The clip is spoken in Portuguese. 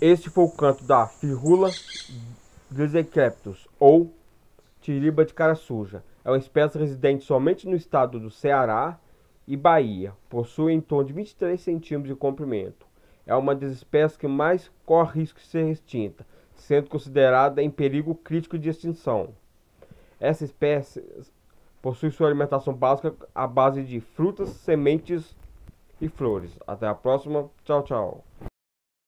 Este foi o canto da Firula desecreptus, ou tiriba de cara suja. É uma espécie residente somente no estado do Ceará e Bahia. Possui em torno de 23 centímetros de comprimento. É uma das espécies que mais corre risco de ser extinta, sendo considerada em perigo crítico de extinção. Essa espécie possui sua alimentação básica à base de frutas, sementes e flores. Até a próxima. Tchau, tchau.